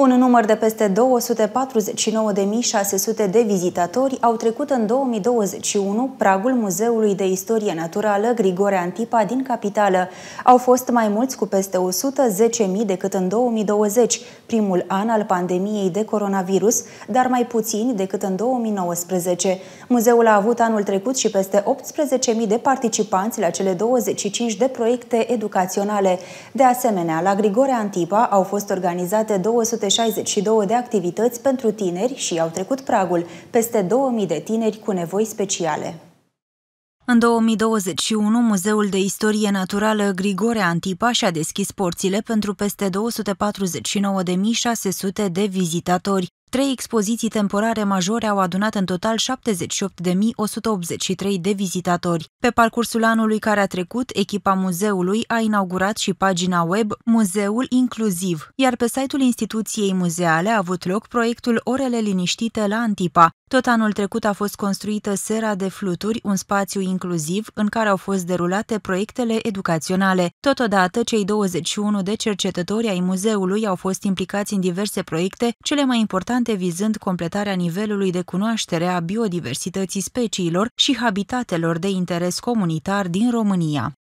Un număr de peste 249.600 de vizitatori au trecut în 2021 pragul Muzeului de Istorie Naturală Grigore Antipa din capitală. Au fost mai mulți cu peste 110.000 decât în 2020, primul an al pandemiei de coronavirus, dar mai puțini decât în 2019. Muzeul a avut anul trecut și peste 18.000 de participanți la cele 25 de proiecte educaționale. De asemenea, la Grigore Antipa au fost organizate 200 262 de activități pentru tineri și au trecut pragul, peste 2000 de tineri cu nevoi speciale. În 2021, Muzeul de Istorie Naturală Grigore Antipa și-a deschis porțile pentru peste 249.600 de vizitatori. Trei expoziții temporare majore au adunat în total 78.183 de vizitatori. Pe parcursul anului care a trecut, echipa muzeului a inaugurat și pagina web Muzeul Inclusiv, iar pe site-ul instituției muzeale a avut loc proiectul Orele Liniștite la Antipa, tot anul trecut a fost construită Sera de Fluturi, un spațiu inclusiv în care au fost derulate proiectele educaționale. Totodată, cei 21 de cercetători ai muzeului au fost implicați în diverse proiecte, cele mai importante vizând completarea nivelului de cunoaștere a biodiversității speciilor și habitatelor de interes comunitar din România.